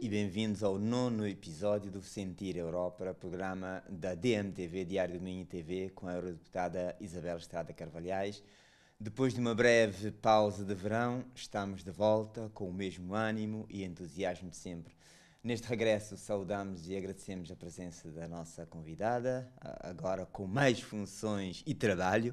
e bem-vindos ao nono episódio do Sentir Europa, programa da DMTV, Diário do Minho TV, com a eurodeputada Isabel Estrada Carvalhais. Depois de uma breve pausa de verão, estamos de volta com o mesmo ânimo e entusiasmo de sempre. Neste regresso, saudamos e agradecemos a presença da nossa convidada, agora com mais funções e trabalho,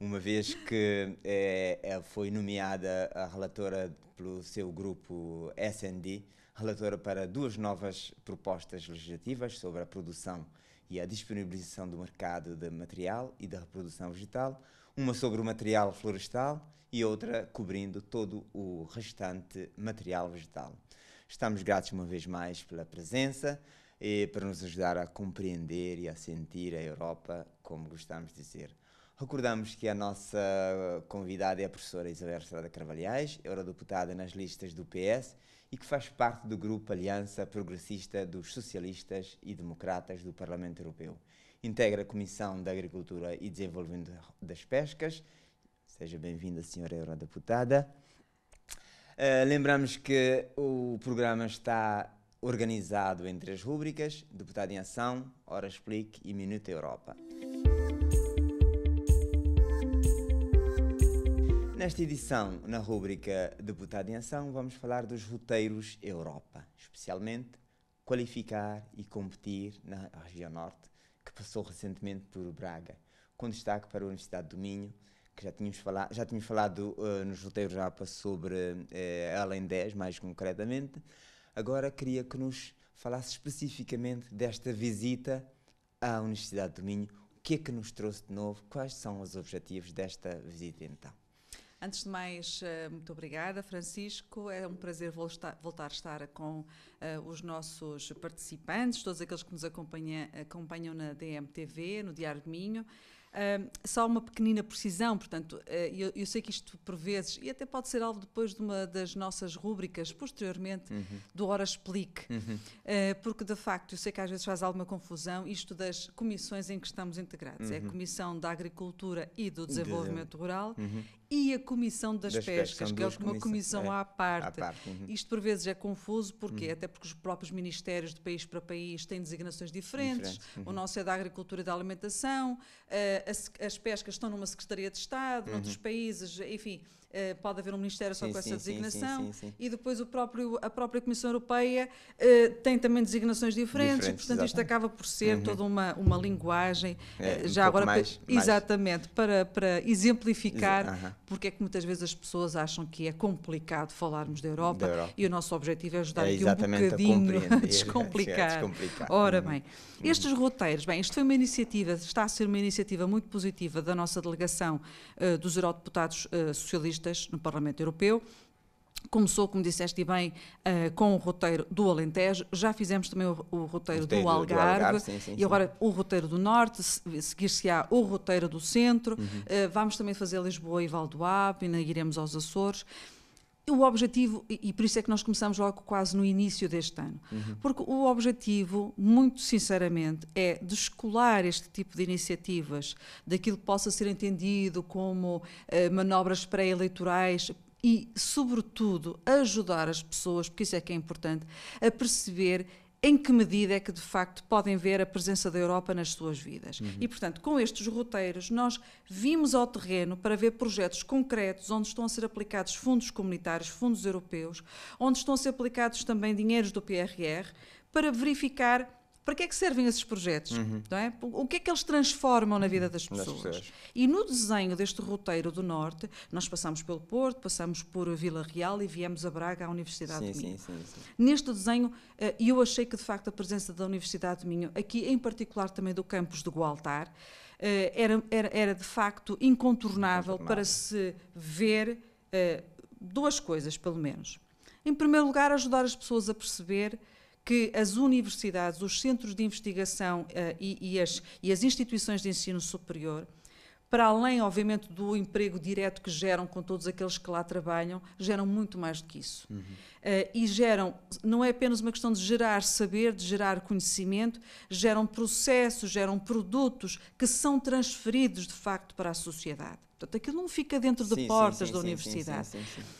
uma vez que é, foi nomeada a relatora pelo seu grupo SND relatora para duas novas propostas legislativas sobre a produção e a disponibilização do mercado de material e da reprodução vegetal, uma sobre o material florestal e outra cobrindo todo o restante material vegetal. Estamos gratos uma vez mais pela presença e para nos ajudar a compreender e a sentir a Europa, como gostamos de dizer. Recordamos que a nossa convidada é a professora Isabel Estrada Carvalhais, eurodeputada nas listas do PS e que faz parte do grupo Aliança Progressista dos Socialistas e Democratas do Parlamento Europeu. Integra a Comissão da Agricultura e Desenvolvimento das Pescas. Seja bem-vinda, senhora Eurodeputada. Uh, lembramos que o programa está organizado entre as rúbricas: Deputado em Ação, Hora Explique e Minuto Europa. Nesta edição, na rúbrica Deputado em Ação, vamos falar dos roteiros Europa, especialmente qualificar e competir na região norte, que passou recentemente por Braga, com destaque para a Universidade do Minho, que já tínhamos, já tínhamos falado uh, nos roteiros Europa sobre uh, Além 10, mais concretamente. Agora queria que nos falasse especificamente desta visita à Universidade do Minho. O que é que nos trouxe de novo? Quais são os objetivos desta visita então? Antes de mais, eh, muito obrigada, Francisco. É um prazer voltar a estar com eh, os nossos participantes, todos aqueles que nos acompanham, acompanham na DMTV, no Diário de Minho. só uma pequenina precisão, portanto, eh, eu, sei que isto por vezes, e até pode ser alvo depois de uma das nossas rúbricas, posteriormente, uhum. do Hora Explique, uhum. porque de facto eu sei que às vezes faz alguma confusão isto das comissões em que estamos integrados. Uhum. É a uhum. Comissão da Agricultura e do Desenvolvimento Rural uhum e a Comissão das, das Pescas, pescas que é uma comissão é, à parte. À parte uhum. Isto por vezes é confuso, porque uhum. até porque os próprios ministérios de país para país têm designações diferentes. Uhum. O nosso é da Agricultura e da Alimentação, uh, as, as, pescas estão numa Secretaria de Estado, uhum. noutros países, enfim. Eh, pode haver um Ministério só sim, com essa sim, designação, sim, e depois o próprio, a própria Comissão Europeia uh, tem também designações diferentes, diferentes portanto, exatamente. isto acaba por ser uhum. toda uma, uma linguagem, é, eh, já um agora, mais, exatamente, mais. Para, para exemplificar uhum. porque é que muitas vezes as pessoas acham que é complicado falarmos da Europa, da Europa. e o nosso objetivo é ajudar é aqui um bocadinho a, a é, descomplicar. É, é, descomplicar. Ora uhum. bem, uhum. estes roteiros, bem, isto foi uma iniciativa, está a ser uma iniciativa muito positiva da nossa delegação dos eurodeputados socialistas socialistas no Parlamento Europeu. Começou, como disseste bem, uh, com o roteiro do Alentejo, já fizemos também o, o roteiro, o do Algarve, do Algarve sim, sim, e agora sim. o roteiro do Norte, seguir-se-á o roteiro do Centro, uhum. uh, vamos também fazer Lisboa e Valdoab, e iremos aos Açores o objetivo, e por isso é que nós começamos logo quase no início deste ano, uhum. porque o objetivo, muito sinceramente, é descolar este tipo de iniciativas daquilo que possa ser entendido como eh, manobras pré-eleitorais e, sobretudo, ajudar as pessoas, porque isso é que é importante, a perceber em que medida é que de facto podem ver a presença da Europa nas suas vidas. Uhum. E portanto, com estes roteiros, nós vimos ao terreno para ver projetos concretos onde estão a ser aplicados fundos comunitários, fundos europeus, onde estão a ser aplicados também dinheiros do PRR, para verificar para que é que servem esses projetos? Uhum. Não é? O que é que eles transformam na vida das uhum. pessoas? E no desenho deste roteiro do Norte, nós passamos pelo Porto, passamos por Vila Real e viemos a Braga à Universidade sim, de Minho. Sim, sim, sim. Neste desenho, eh, eu achei que de facto a presença da Universidade de Minho, aqui em particular também do campus de Gualtar, eh, era, era, era de facto incontornável, para se ver eh, duas coisas, pelo menos. Em primeiro lugar, ajudar as pessoas a perceber que as universidades, os centros de investigação uh, e, e, as, e as instituições de ensino superior para além, obviamente, do emprego direto que geram com todos aqueles que lá trabalham, geram muito mais do que isso. Uhum. Uh, e geram, não é apenas uma questão de gerar saber, de gerar conhecimento, geram processos, geram produtos que são transferidos, de facto, para a sociedade. Portanto, aquilo não fica dentro de sim, portas sim, da sim, universidade.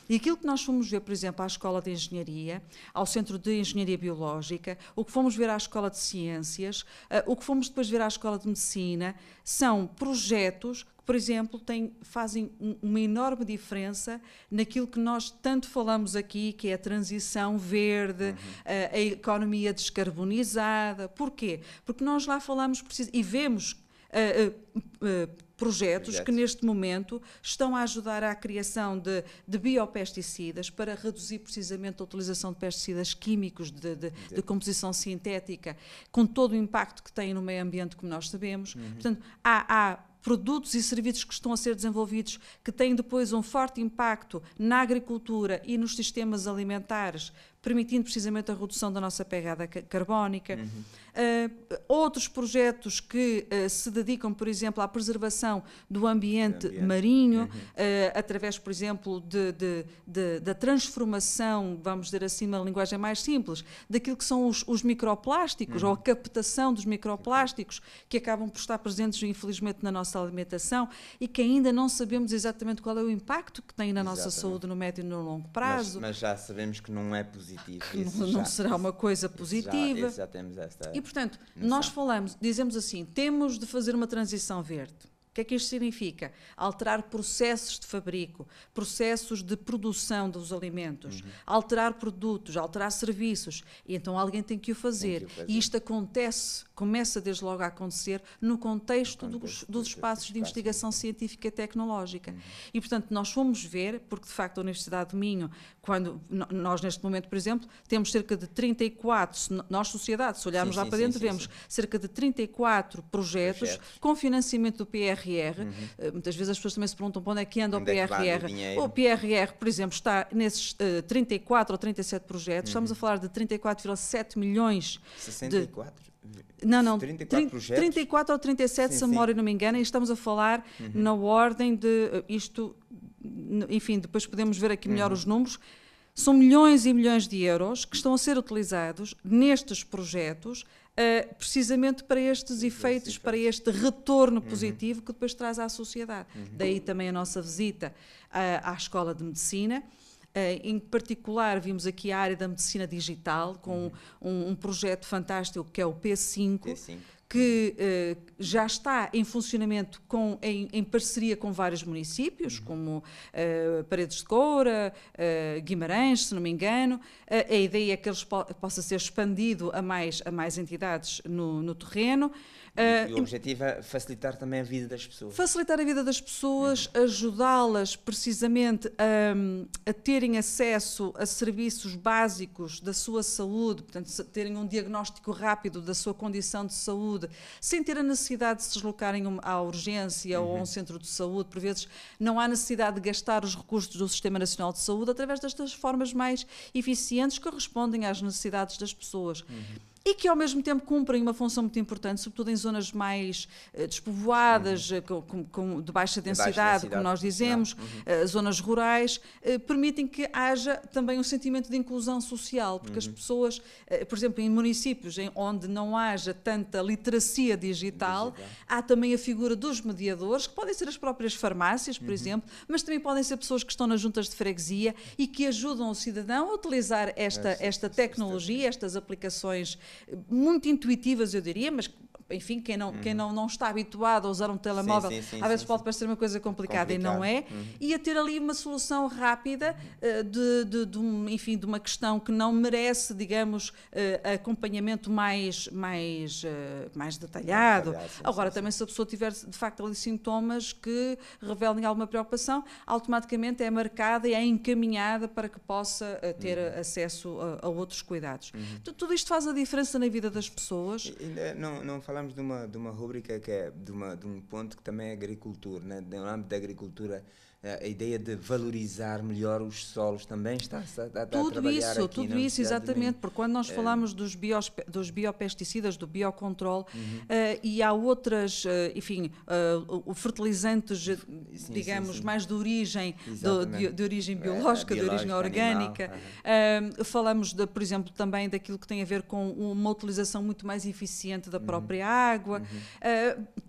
E aquilo que nós fomos ver, por exemplo, à Escola de Engenharia, ao Centro de Engenharia Biológica, o que fomos ver à Escola de Ciências, uh, o que fomos depois ver à Escola de Medicina, são projetos que, por exemplo, têm, fazem um, uma enorme diferença naquilo que nós tanto falamos aqui, que é a transição verde, uhum. uh, a economia descarbonizada. Porquê? Porque nós lá falamos e vemos. Uh, projetos que neste momento estão a ajudar à criação de, de, biopesticidas para reduzir precisamente a utilização de pesticidas químicos de, de, de, composição sintética, com todo o impacto que tem no meio ambiente, como nós sabemos. Uhum. Portanto, há, há produtos e serviços que estão a ser desenvolvidos que têm depois um forte impacto na agricultura e nos sistemas alimentares permitindo precisamente a redução da nossa pegada carbónica. Uhum. Uh, outros projetos que uh, se dedicam, por exemplo, à preservação do ambiente, ambiente. marinho, uhum. uh, através, por exemplo, de, de, de, da transformação, vamos dizer assim, uma linguagem mais simples, daquilo que são os, os microplásticos, uhum. ou a uhum. captação dos microplásticos, que acabam por estar presentes, infelizmente, na nossa alimentação e que ainda não sabemos exatamente qual é o impacto que tem na exatamente. nossa saúde no médio e no longo prazo. Mas, mas já sabemos que não é positivo positivo. Que não, não será uma coisa positiva. Já, já temos esta e, portanto, noção. nós falamos, dizemos assim, temos de fazer uma transição verde. O que é que isto significa? Alterar processos de fabrico, processos de produção dos alimentos, uhum. alterar produtos, alterar serviços. E então alguém tem que o fazer. Que o fazer. E isto acontece começa desde logo a acontecer no contexto dos, dos espaços de investigação científica e tecnológica. Uhum. E, portanto, nós fomos ver, porque de facto a Universidade do Minho, quando nós neste momento, por exemplo, temos cerca de 34, nós sociedade, se olharmos sim, lá sim, para dentro, sim, vemos cerca de 34 projetos, com financiamento do PRR. Uhum. Eh, muitas vezes as pessoas também se perguntam para onde é que anda onde é o PRR. É o, o PRR, por exemplo, está nesses uh, eh, 34 ou 37 projetos, uhum. estamos a falar de 34,7 milhões. 64? De, não, não, 34, 30, projetos? 34 ou 37, sim, se a memória não me engano, e estamos a falar uhum. na ordem de eh, isto, enfim, depois podemos ver aqui melhor uhum. os números. São milhões e milhões de euros que estão a ser utilizados nestes projetos, uh, precisamente para estes efeitos, para este retorno uhum. positivo uhum. que depois traz à sociedade. Uhum. Daí também a nossa visita uh, à Escola de Medicina eh, em particular, vimos aqui a área da medicina digital, com uhum. um, um, projeto fantástico que é o P5, P5. que uh, já está em funcionamento com, em, em parceria com vários municípios, uhum. como uh, Paredes de Coura, uh, Guimarães, se não me engano. a ideia é que ele po possa ser expandido a mais, a mais entidades no, no terreno. Ah, e, o objetivo é facilitar também a vida das pessoas. Facilitar a vida das pessoas, uhum. ajudá-las precisamente a, a, terem acesso a serviços básicos da sua saúde, portanto, terem um diagnóstico rápido da sua condição de saúde, sem ter a necessidade de se deslocarem à urgência uhum. ou a um uhum. centro de saúde. Por vezes, não há necessidade de gastar os recursos do Sistema Nacional de Saúde através destas formas mais eficientes que respondem às necessidades das pessoas. Uhum e que ao mesmo tempo cumprem uma função muito importante, sobretudo em zonas mais uh, despovoadas, uhum. Eh, com, com, com, de baixa densidade, de baixa densidade. como nós dizemos, uhum. uh, zonas rurais, uh, permitem que haja também um sentimento de inclusão social, porque uhum. as pessoas, por exemplo, em municípios em onde não haja tanta literacia digital, digital, há também a figura dos mediadores, que podem ser as próprias farmácias, por uhum. exemplo, mas também podem ser pessoas que estão nas juntas de freguesia e que ajudam o cidadão a utilizar esta, esta tecnologia, estas aplicações muito intuitivas, eu diria, mas enfim, quem não, uhum. quem não, não está habituado a usar um telemóvel, sim, sim, sim, às vezes pode parecer uma coisa complicada Complicado. e não é, uhum. e a ter ali uma solução rápida eh, de, de, de, um, enfim, de uma questão que não merece, digamos, eh, acompanhamento mais, mais, eh, mais detalhado. Agora, também se a pessoa tiver de facto ali sintomas que revelem alguma preocupação, automaticamente é marcada e é encaminhada para que possa ter uhum. acesso a, a, outros cuidados. Uhum. Tudo isto faz a diferença na vida das pessoas. Não, não falamos falámos de uma, de uma rúbrica que é de, uma, de um ponto que também é agricultura, né? no âmbito da agricultura a ideia de valorizar melhor os solos também está, está, a tudo a tudo isso, aqui Tudo isso, exatamente, porque quando nós eh, falamos dos, bios, dos biopesticidas, do biocontrole, uhum. uh, e há outras, uh, enfim, uh, fertilizantes, sim, digamos, sim, sim. mais de origem, do, de, de, origem biológica, é, biológica de origem orgânica, animal, falamos, de, por exemplo, também daquilo que tem a ver com uma utilização muito mais eficiente da uhum. própria uhum. água,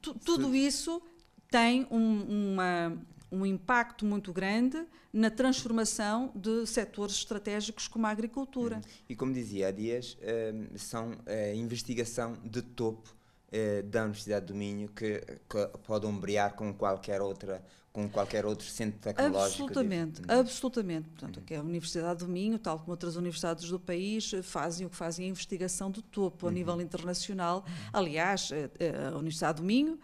tu, tudo isso tem um, uma, um impacto muito grande na transformação de setores estratégicos como a agricultura. Uhum. E como dizia há dias, hum, são a investigação de topo eh, da Universidade do Minho que, que pode ombrear com qualquer outra com qualquer outro centro tecnológico. Absolutamente, de... Uhum. absolutamente. Portanto, uhum. que é a Universidade do Minho, tal como outras universidades do país, eh, fazem o que fazem é a investigação do topo uhum. a nível internacional. Uhum. Aliás, eh, a Universidade do Minho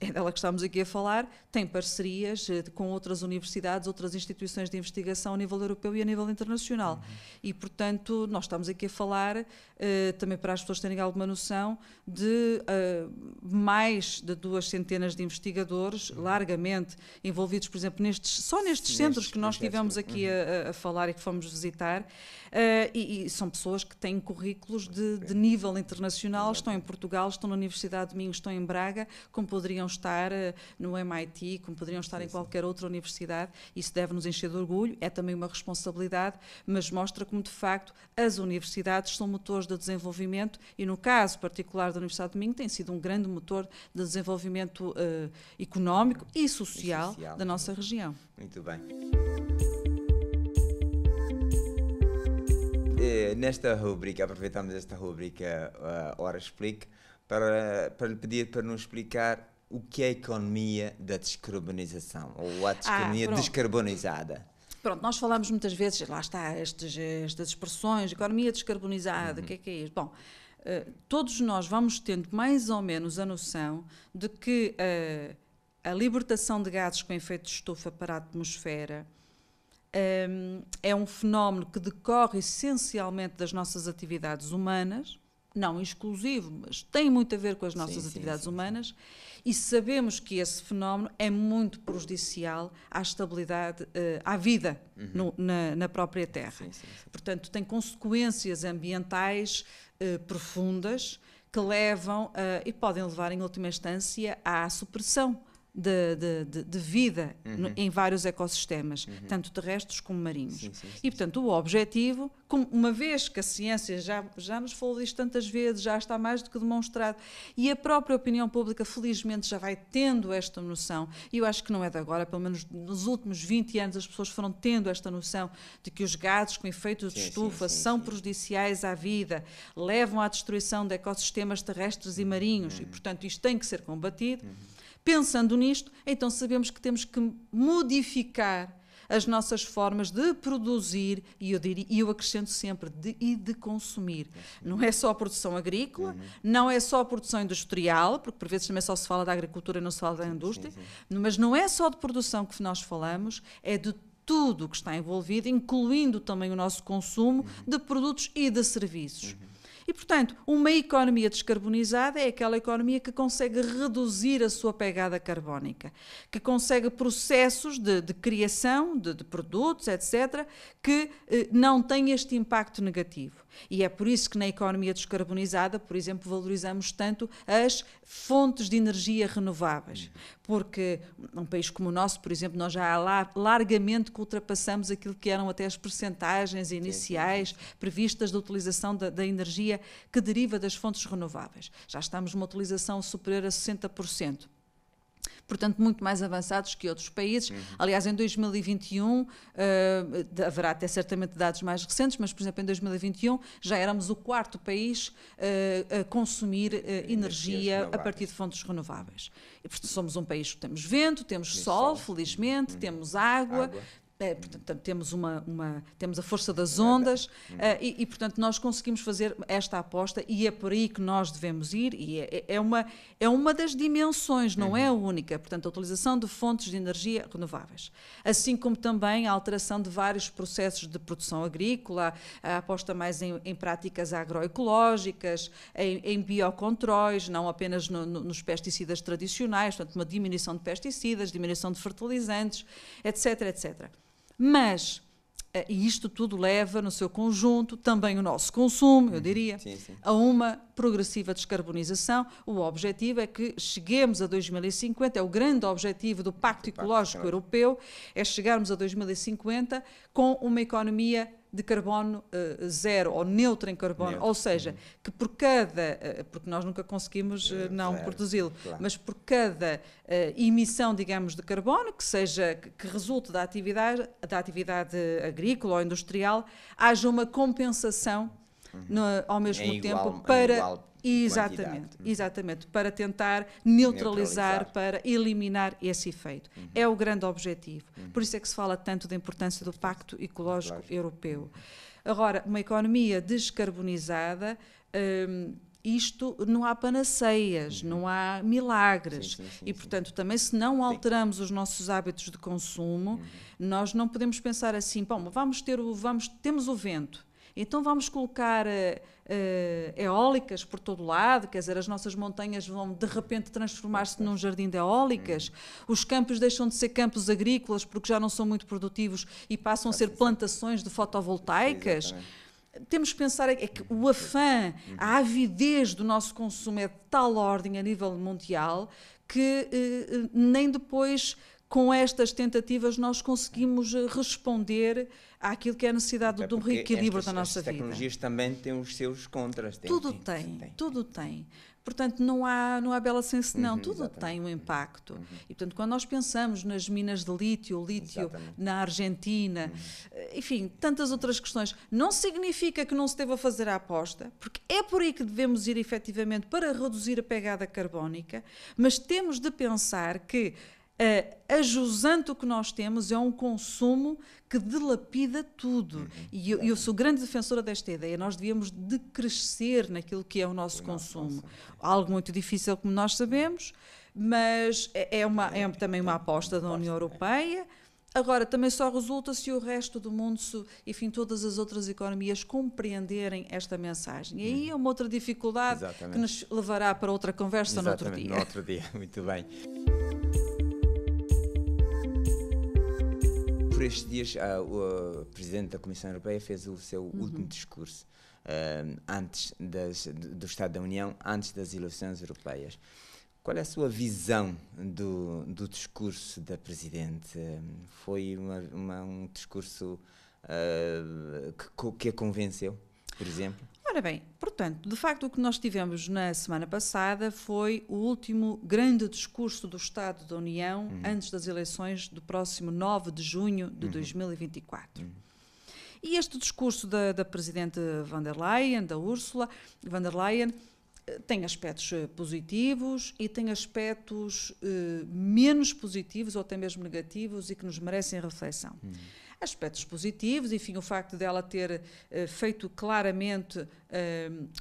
é dela que estamos aqui a falar, tem parcerias eh, com outras universidades, outras instituições de investigação a nível europeu e a nível internacional. Uhum. E, portanto, nós estamos aqui a falar eh, também para as pessoas terem alguma noção de uh, mais de duas centenas de investigadores uhum. largamente envolvidos, por exemplo, nestes, só nestes centros nestes que nós estivemos uhum. aqui a, a, falar e que fomos visitar, eh, e, e, são pessoas que têm currículos de, é. de nível internacional, estão em Portugal, estão na Universidade de Minho, estão em Braga, como poderiam estar no MIT, como poderiam estar em é. qualquer outra universidade, isso deve nos encher de orgulho, é também uma responsabilidade, mas mostra como de facto as universidades são motores de desenvolvimento e, no caso particular da Universidade de Minho, tem sido um grande motor de desenvolvimento uh, económico e social, e social da nossa região. Muito bem. Eh, nesta rubrica, aproveitamos esta rubrica uh, eh, Hora Explique para, para lhe pedir para nos explicar o que é a economia da descarbonização ou a economia ah, descarbonizada. Pronto, nós falamos muitas vezes, lá está, estas, estas expressões, economia descarbonizada, o uhum. que é que é isto? Bom, uh, todos nós vamos tendo mais ou menos a noção de que uh, a libertação de gases com efeito de estufa para a atmosfera um, eh, é um fenómeno que decorre essencialmente das nossas atividades humanas não exclusivo, mas tem muito a ver com as nossas sim, atividades sim, humanas sim. e sabemos que esse fenómeno é muito prejudicial à estabilidade, eh, à vida uhum. no, na, na, própria terra. Portanto, tem consequências ambientais eh, profundas que levam eh, e podem levar, em última instância, à supressão de, de, de, de vida uhum. em vários ecossistemas, uhum. tanto terrestres como marinhos. Sim, sim, sim, e, portanto, o objetivo, uma vez que a ciência já, já nos falou disto tantas vezes, já está mais do que demonstrado, e a própria opinião pública, felizmente, já vai tendo esta noção, e eu acho que não é de agora, pelo menos nos últimos 20 anos as pessoas foram tendo esta noção de que os gases com efeito de estufa são prejudiciais à vida, levam à destruição de ecossistemas terrestres e uhum, marinhos, uhum. e, portanto, isto tem que ser combatido. Uhum. Pensando nisto, então sabemos que temos que modificar as nossas formas de produzir e eu, diria, eu acrescento sempre de, e de consumir. Não é só a produção agrícola, uhum. não é só a produção industrial, porque por vezes também só se fala da agricultura e não se fala da indústria, sim, sim. mas não é só de produção que nós falamos, é de tudo o que está envolvido, incluindo também o nosso consumo uhum. de produtos e de serviços. Uhum. E, portanto, uma economia descarbonizada é aquela economia que consegue reduzir a sua pegada carbónica, que consegue processos de, de criação de, de, produtos, etc., que eh, não têm este impacto negativo. E é por isso que na economia descarbonizada, por exemplo, valorizamos tanto as fontes de energia renováveis. Porque num país como o nosso, por exemplo, nós já largamente ultrapassamos aquilo que eram até as percentagens iniciais previstas da utilização da, da energia que deriva das fontes renováveis. Já estamos numa utilização superior a 60% portanto, muito mais avançados que outros países. Uhum. Aliás, em 2021, uh, eh, haverá até certamente dados mais recentes, mas, por exemplo, em 2021 já éramos o quarto país uh, a consumir uh, energia a partir de fontes renováveis. E, portanto, somos um país que temos vento, temos sol, sol, felizmente, uhum. temos água, água. É, portanto, temos, uma, uma, temos a força das ondas uh, e, e, portanto, nós conseguimos fazer esta aposta e é por aí que nós devemos ir e é, é, é uma, é uma das dimensões, não uhum. é a única. Portanto, a utilização de fontes de energia renováveis, assim como também a alteração de vários processos de produção agrícola, a aposta mais em, em práticas agroecológicas, em, em biocontróis, não apenas no, no, nos pesticidas tradicionais, portanto, uma diminuição de pesticidas, diminuição de fertilizantes, etc, etc. Mas eh, e isto tudo leva, no seu conjunto, também o nosso consumo, eu uhum. diria, sim, sim. a uma progressiva descarbonização. O objetivo é que cheguemos a 2050, é o grande objetivo do Pacto Ecológico Europeu, é chegarmos a 2050 com uma economia de carbono uh, zero ou neutro em carbono, neutro, ou seja, que por cada, uh, porque nós nunca conseguimos uh, não produzi-lo, claro. mas por cada emissão, digamos, de carbono que seja que, que resulte da atividade, da atividade agrícola ou industrial, haja uma compensação uhum. no, ao mesmo é tempo é igual, para, Exatamente, exatamente, uhum. para tentar neutralizar, neutralizar, para eliminar esse efeito. Uhum. É o grande objetivo. Uhum. Por isso é que se fala tanto da importância do Pacto Ecológico claro. Europeu. Uhum. Agora, uma economia descarbonizada. Hum, isto não há panaceias, uhum. não há milagres. Sim, sim, sim, e, portanto, também se não alteramos os nossos hábitos de consumo, uhum. nós não podemos pensar assim, bom, vamos ter o, vamos, temos o vento, então vamos colocar uh, uh, eólicas por todo lado, quer dizer, as nossas montanhas vão de repente transformar-se num jardim de eólicas, hum. os campos deixam de ser campos agrícolas porque já não são muito produtivos e passam a assim ser é. plantações de fotovoltaicas. Temos que pensar é que é o afã, uhum. a avidez do nosso consumo é de tal ordem a nível mundial que eh, eh nem depois com estas tentativas nós conseguimos eh, responder àquilo que é a necessidade é de um reequilíbrio estas, da nossa vida. As tecnologias também têm os seus contras. Tem, tudo tem, tem, tem, tudo tem. Portanto, não há, não há bela senso, não. Uhum, tudo exatamente. tem um impacto. Uhum. E, portanto, quando nós pensamos nas minas de lítio, lítio exatamente. na Argentina, uhum. Eh, enfim, tantas outras questões, não significa que não se deva fazer a aposta, porque é por aí que devemos ir efetivamente para reduzir a pegada carbónica, mas temos de pensar que uh, o que nós temos é um consumo que dilapida tudo. Uhum. E eu, eu, sou grande defensora desta ideia. Nós devíamos decrescer naquilo que é o nosso o consumo. Nosso Algo muito difícil, como nós sabemos, mas é, é uma, é, é também uma aposta da União é. Europeia. Agora, também só resulta se o resto do mundo, se, enfim, todas as outras economias compreenderem esta mensagem. E aí uhum. é uma outra dificuldade Exatamente. que nos levará para outra conversa Exatamente, no outro dia. No outro dia, muito bem. estes dias, a, ah, ah, o, Presidente da Comissão Europeia fez o seu uhum. último discurso uh, antes das, do Estado da União, antes das eleições europeias. Qual é a sua visão do, do discurso da Presidente? Foi uma, uma, um discurso uh, que, que a convenceu, por exemplo? Ora bem, portanto, de facto, o que nós tivemos na semana passada foi o último grande discurso do Estado da União uhum. antes das eleições do próximo 9 de junho de uhum. 2024. Uhum. E este discurso da, da Presidente von der Leyen, da Ursula von der Leyen, eh, tem aspectos eh, positivos e tem aspectos eh, menos positivos ou até mesmo negativos e que nos merecem reflexão. Uhum aspectos positivos, enfim, o facto dela ter uh, feito claramente uh,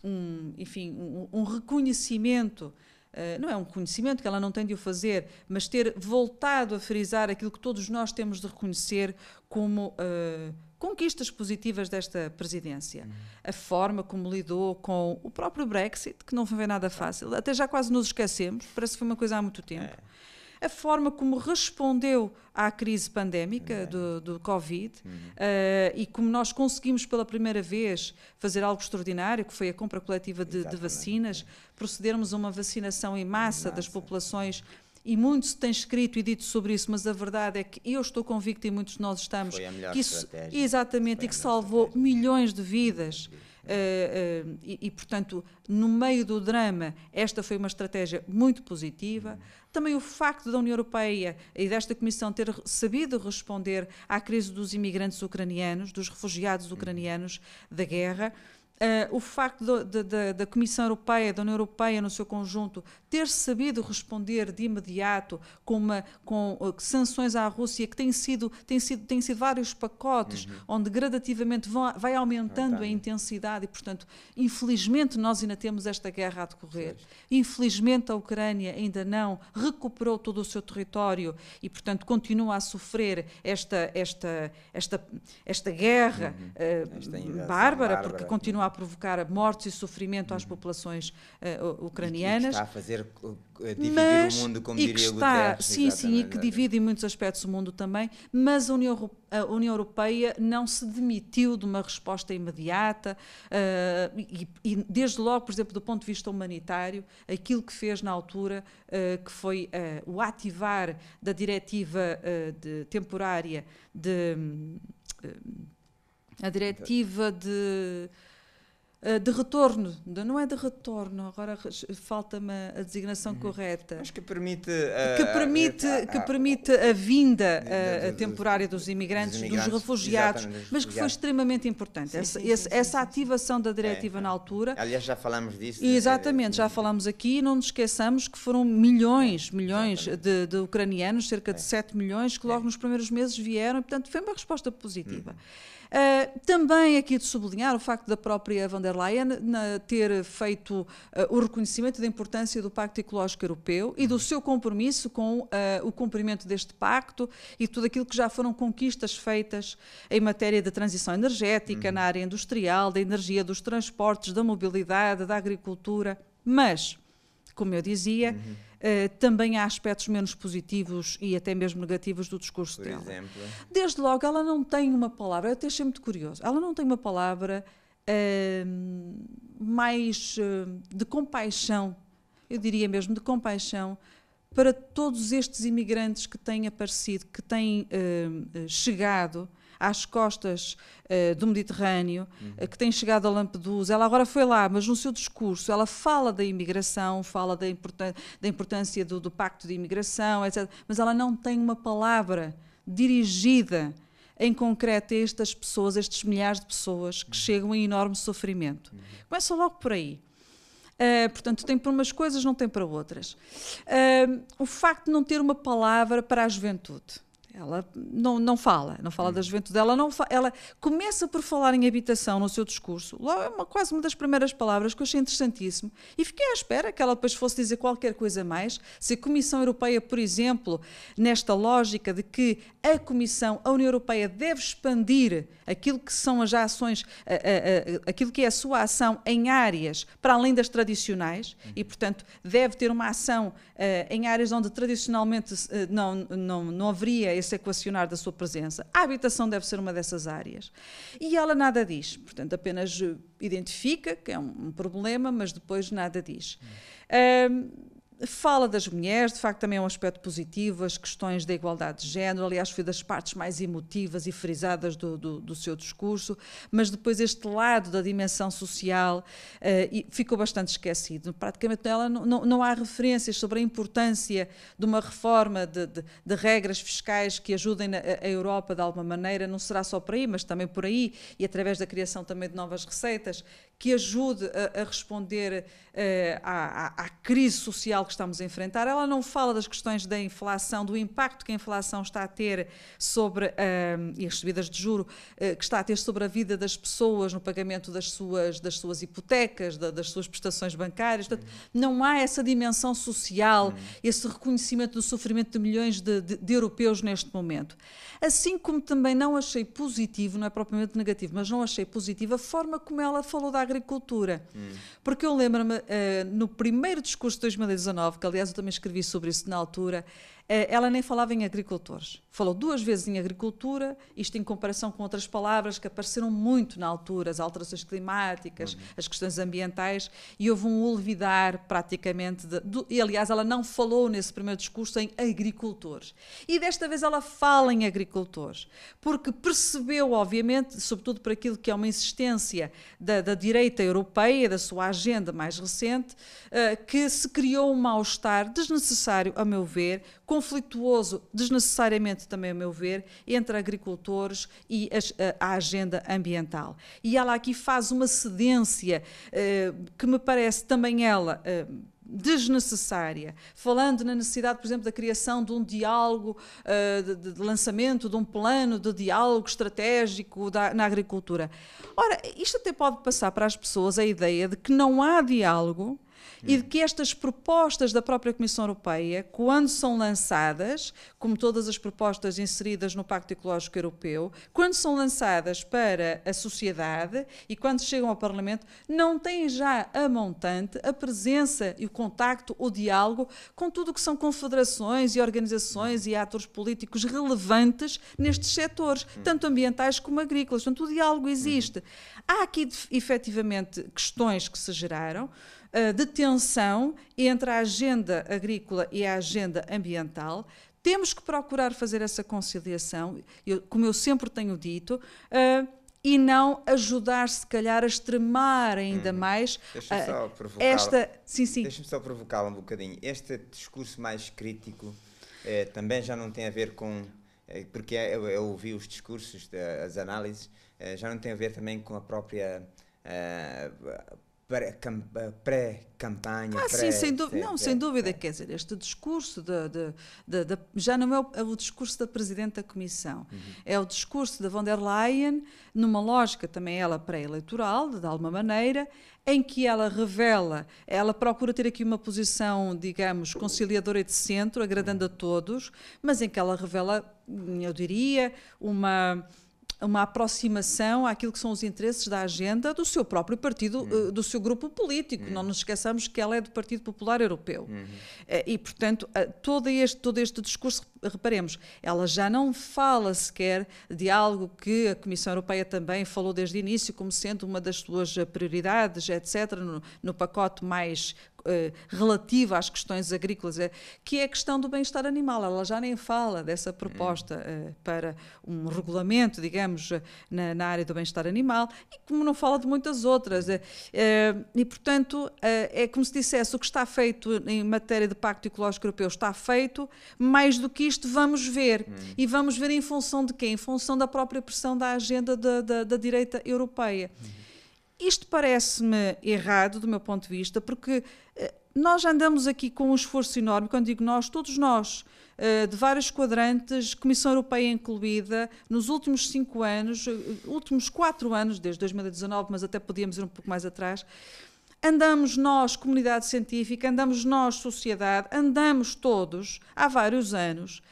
um, enfim, um, um reconhecimento Uh, não é um conhecimento que ela não tem de o fazer, mas ter voltado a frisar aquilo que todos nós temos de reconhecer como uh, conquistas positivas desta presidência. Uhum. A forma como lidou com o próprio Brexit, que não foi nada fácil, até já quase nos esquecemos, parece que foi uma coisa há muito tempo. É a forma como respondeu à crise pandémica uhum. do, do Covid uhum. uh, e como nós conseguimos pela primeira vez fazer algo extraordinário, que foi a compra coletiva de, de vacinas, é. procedermos a uma vacinação em massa, em massa. das populações e muito se tem escrito e dito sobre isso, mas a verdade é que eu estou convicta e muitos de nós estamos que isso exatamente e que salvou estratégia. milhões de vidas. Eh, eh, e, e, portanto, no meio do drama, esta foi uma estratégia muito positiva. Também o facto da União Europeia e desta Comissão ter sabido responder à crise dos imigrantes ucranianos, dos refugiados uhum. ucranianos da guerra. Uh, o facto do, de, de, da Comissão Europeia, da União Europeia no seu conjunto, ter sabido responder de imediato com, uma, com uh, sanções à Rússia, que têm sido, têm sido, têm sido vários pacotes, uhum. onde gradativamente vão, vai aumentando a intensidade e, portanto, infelizmente nós ainda temos esta guerra a decorrer. Sim. Infelizmente a Ucrânia ainda não recuperou todo o seu território e, portanto, continua a sofrer esta, esta, esta, esta guerra uhum. uh, esta bárbara, bárbara, porque continua a provocar mortes e sofrimento às hum. populações uh, eh, ucranianas. E que está a fazer eh, dividir mas, o mundo, como diria está, Guterres. Sim, sim, e que divide em muitos aspectos o mundo também, mas a União Europeia a União Europeia não se demitiu de uma resposta imediata uh, e, e, desde logo, por exemplo, do ponto de vista humanitário, aquilo que fez na altura, uh, que foi uh, o ativar da diretiva de, temporária de a diretiva de ah, de retorno, de, não é de retorno, agora falta-me a designação uhum. correta. Mas que permite a, que permite, que ah, ah, permite a vinda de, de, temporária dos imigrantes, dos, imigrantes, dos refugiados, mas refugiados. que foi extremamente importante. Sim, essa, sim, essa, sim, essa ativação da diretiva é, é, na altura. Aliás, já falámos disso. É, exatamente, é, já é. falámos aqui e não nos esqueçamos que foram milhões, milhões de, de, ucranianos, cerca de 7 milhões, que logo nos primeiros meses vieram, e portanto foi uma resposta positiva. Uhum. Uh, também aqui de sublinhar o facto da própria van der Leyen na, ter feito uh, o reconhecimento da importância do Pacto Ecológico Europeu e do uhum. seu compromisso com uh, o cumprimento deste pacto e tudo aquilo que já foram conquistas feitas em matéria de transição energética, uhum. na área industrial, da energia, dos transportes, da mobilidade, da agricultura. Mas, como eu dizia. Uhum eh, também há aspectos menos positivos e até mesmo negativos do discurso Por dela. Exemplo? Desde logo, ela não tem uma palavra, eu até achei muito curioso, ela não tem uma palavra uh, mais uh, de compaixão, eu diria mesmo de compaixão, para todos estes imigrantes que têm aparecido, que têm ehm, eh, chegado às costas uh, do Mediterrâneo, uhum. Eh, que tem chegado a Lampedusa. Ela agora foi lá, mas no seu discurso ela fala da imigração, fala da, da importância do, do pacto de imigração, etc. Mas ela não tem uma palavra dirigida em concreto a estas pessoas, a estes milhares de pessoas que uhum. chegam em enorme sofrimento. Uhum. Começa logo por aí. Uh, portanto, tem para umas coisas, não tem para outras. Uh, o facto de não ter uma palavra para a juventude. Ela não, não fala, não fala hum. da juventude. Ela, não ela começa por falar em habitação no seu discurso. Lá é uma, quase uma das primeiras palavras que eu achei interessantíssimo. E fiquei à espera que ela depois fosse dizer qualquer coisa mais. Se a Comissão Europeia, por exemplo, nesta lógica de que a Comissão, a União Europeia, deve expandir aquilo que são as ações, a, a, a, aquilo que é a sua ação em áreas para além das tradicionais hum. e, portanto, deve ter uma ação eh, em áreas onde tradicionalmente eh, não, não, não haveria esse se equacionar da sua presença. A habitação deve ser uma dessas áreas. E ela nada diz, portanto, apenas eh, identifica que é um, problema, mas depois nada diz. Hum. Um, Fala das mulheres, de facto também é um aspecto positivo, as questões da igualdade de género, aliás foi das partes mais emotivas e frisadas do, do, do seu discurso, mas depois este lado da dimensão social uh, ficou bastante esquecido. Praticamente nela não, não, não, há referências sobre a importância de uma reforma de, de, de regras fiscais que ajudem a, a, Europa de alguma maneira, não será só por aí, mas também por aí e através da criação também de novas receitas que ajude a, a responder eh, à, à, crise social que estamos a enfrentar. Ela não fala das questões da inflação, do impacto que a inflação está a ter sobre, eh, e as subidas de juro, eh, que está a ter sobre a vida das pessoas no pagamento das suas, das suas hipotecas, da, das suas prestações bancárias. Portanto, não há essa dimensão social, esse reconhecimento do sofrimento de milhões de, de, de europeus neste momento. Assim como também não achei positivo, não é propriamente negativo, mas não achei positiva a forma como ela falou da agricultura. Hum. Porque eu lembro-me, uh, no primeiro discurso de 2019, que aliás eu também escrevi sobre isso na altura, eh, ela nem falava em agricultores. Falou duas vezes em agricultura, isto em comparação com outras palavras que apareceram muito na altura, as alterações climáticas, uhum. as questões ambientais, e houve um olvidar praticamente. De, do, e aliás, ela não falou nesse primeiro discurso em agricultores. E desta vez ela fala em agricultores, porque percebeu, obviamente, sobretudo por aquilo que é uma insistência da, da direita europeia, da sua agenda mais recente, uh, que se criou um mal-estar desnecessário, a meu ver, com conflituoso, desnecessariamente também, a meu ver, entre agricultores e a, a, agenda ambiental. E ela aqui faz uma cedência eh, que me parece também ela. Eh, desnecessária, falando na necessidade, por exemplo, da criação de um diálogo, eh, de, lançamento de um plano de diálogo estratégico na agricultura. Ora, isto até pode passar para as pessoas a ideia de que não há diálogo e de que estas propostas da própria Comissão Europeia, quando são lançadas, como todas as propostas inseridas no Pacto Ecológico Europeu, quando são lançadas para a sociedade e quando chegam ao Parlamento, não têm já a montante a presença e o contacto, o diálogo com tudo o que são confederações e organizações e atores políticos relevantes nestes setores, tanto ambientais como agrícolas. Portanto, o diálogo existe. Há aqui efetivamente questões que se geraram de tensão entre a agenda agrícola e a agenda ambiental. Temos que procurar fazer essa conciliação, eu, como eu sempre tenho dito, uh, e não ajudar, se calhar, a extremar ainda hum, mais uh, esta. Sim, sim. Deixa-me só provocá-la um bocadinho. Este discurso mais crítico eh, também já não tem a ver com. porque é, eu, eu, ouvi os discursos, de, as análises, já não tem a ver também com a própria. Uh, eh, pré-campanha. Ah, pré sim, sem dúvida. Não, sem dúvida. Quer dizer, este discurso de, de, de, de já não é o, é o, discurso da Presidente da Comissão, uhum. é o discurso da von der Leyen, numa lógica também ela pré-eleitoral, de, de alguma maneira, em que ela revela, ela procura ter aqui uma posição, digamos, conciliadora e de centro, agradando a uhum. todos, mas em que ela revela, eu diria, uma uma aproximação àquilo que são os interesses da agenda do seu próprio partido, uhum. Eh, do seu grupo político. Uhum. Não nos esqueçamos que ela é do Partido Popular Europeu. Uhum. Eh, e, portanto, eh, todo este, todo este discurso, reparemos, ela já não fala sequer de algo que a Comissão Europeia também falou desde o início como sendo uma das suas prioridades, etc., no, no pacote mais eh, relativa às questões agrícolas, eh, que é a questão do bem-estar animal. Ela já nem fala dessa proposta hum. eh, para um regulamento, digamos, na, na área do bem-estar animal, e como não fala de muitas outras. E, portanto, é como se dissesse: o que está feito em matéria de Pacto Ecológico Europeu está feito, mais do que isto, vamos ver. Hum. E vamos ver em função de quem Em função da própria pressão da agenda da, da, da direita europeia. Hum. Isto parece-me errado do meu ponto de vista, porque eh, nós andamos aqui com um esforço enorme, quando digo nós, todos nós, eh, de vários quadrantes, Comissão Europeia incluída, nos últimos cinco anos, eh, últimos quatro anos, desde 2019, mas até podíamos ir um pouco mais atrás, andamos nós, comunidade científica, andamos nós, sociedade, andamos todos, há vários anos,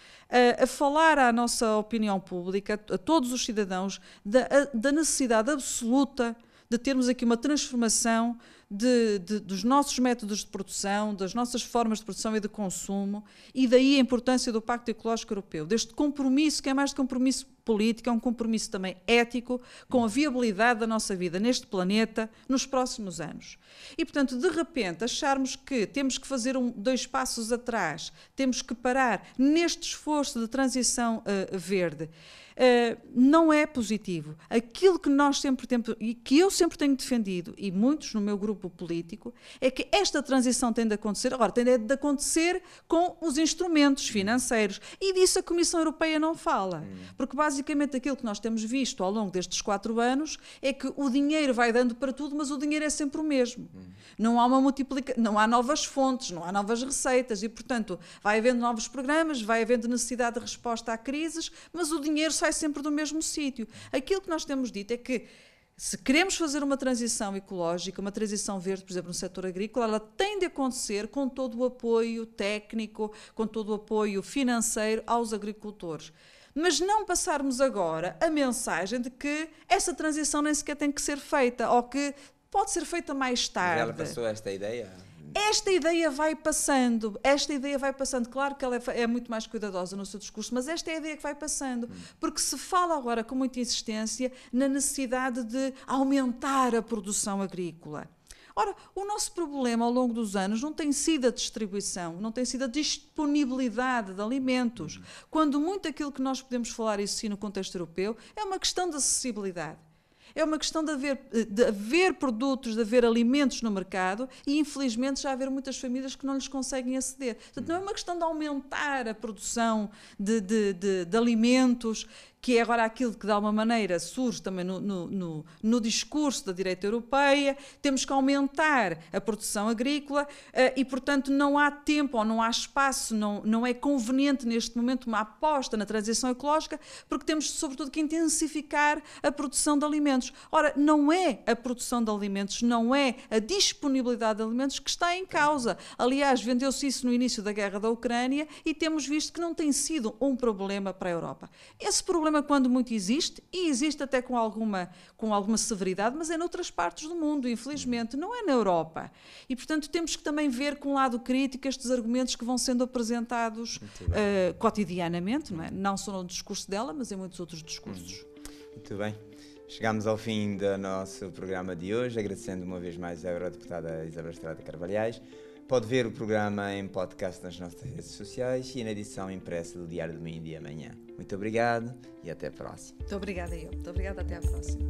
a, a, falar à nossa opinião pública, a todos os cidadãos, da, a, da necessidade absoluta de termos aqui uma transformação de, de, dos nossos métodos de produção, das nossas formas de produção e de consumo, e daí a importância do Pacto Ecológico Europeu, deste compromisso, que é mais de compromisso político, é um compromisso também ético com a viabilidade da nossa vida neste planeta nos próximos anos. E, portanto, de repente, acharmos que temos que fazer um, dois passos atrás, temos que parar neste esforço de transição uh, verde. Uh, não é positivo. Aquilo que nós sempre temos e que eu sempre tenho defendido, e muitos no meu grupo político, é que esta transição tem de acontecer, agora tem de acontecer com os instrumentos financeiros. E disso a Comissão Europeia não fala. Hum. Porque basicamente basicamente aquilo que nós temos visto ao longo destes quatro anos é que o dinheiro vai dando para tudo, mas o dinheiro é sempre o mesmo. Hum. Não há uma multiplicação, não há novas fontes, não há novas receitas e, portanto, vai havendo novos programas, vai havendo necessidade de resposta a crises, mas o dinheiro sai sempre do mesmo sítio. Aquilo que nós temos dito é que se queremos fazer uma transição ecológica, uma transição verde, por exemplo, no setor agrícola, ela tem de acontecer com todo o apoio técnico, com todo o apoio financeiro aos agricultores mas não passarmos agora a mensagem de que essa transição nem sequer tem que ser feita ou que pode ser feita mais tarde. Mas ela passou esta ideia? Esta ideia vai passando, esta ideia vai passando. Claro que ela é, é muito mais cuidadosa no seu discurso, mas esta é a ideia que vai passando. Hum. Porque se fala agora com muita insistência na necessidade de aumentar a produção agrícola. Ora, o nosso problema ao longo dos anos não tem sido a distribuição, não tem sido a disponibilidade de alimentos. Uhum. Quando muito aquilo que nós podemos falar, isso sim, no contexto europeu, é uma questão de acessibilidade. É uma questão de haver, de haver produtos, de haver alimentos no mercado e, infelizmente, já haver muitas famílias que não lhes conseguem aceder. Portanto, não é uhum. uma questão de aumentar a produção de, de, de alimentos que é agora aquilo que de alguma maneira surge também no, no, no, no discurso da direita europeia, temos que aumentar a produção agrícola uh, e, portanto, não há tempo ou não há espaço, não, não é conveniente neste momento uma aposta na transição ecológica, porque temos, sobretudo, que intensificar a produção de alimentos. Ora, não é a produção de alimentos, não é a disponibilidade de alimentos que está em causa. Aliás, vendeu-se isso no início da guerra da Ucrânia e temos visto que não tem sido um problema para a Europa. Esse problema problema, quando muito existe, e existe até com alguma, com alguma severidade, mas é noutras partes do mundo, infelizmente, não é na Europa. E, portanto, temos que também ver com lado crítico estes argumentos que vão sendo apresentados uh, cotidianamente, não, é? não só no discurso dela, mas em muitos outros discursos. Uhum. Muito bem. Chegamos ao fim do nosso programa de hoje, agradecendo uma vez mais à Eurodeputada Isabel Estrada Carvalhais. Pode ver o programa em podcast nas nossas redes sociais e na edição impressa do Diário do Meio de Amanhã. Muito obrigado e até a próxima. Muito obrigada eu. Muito obrigada até a próxima.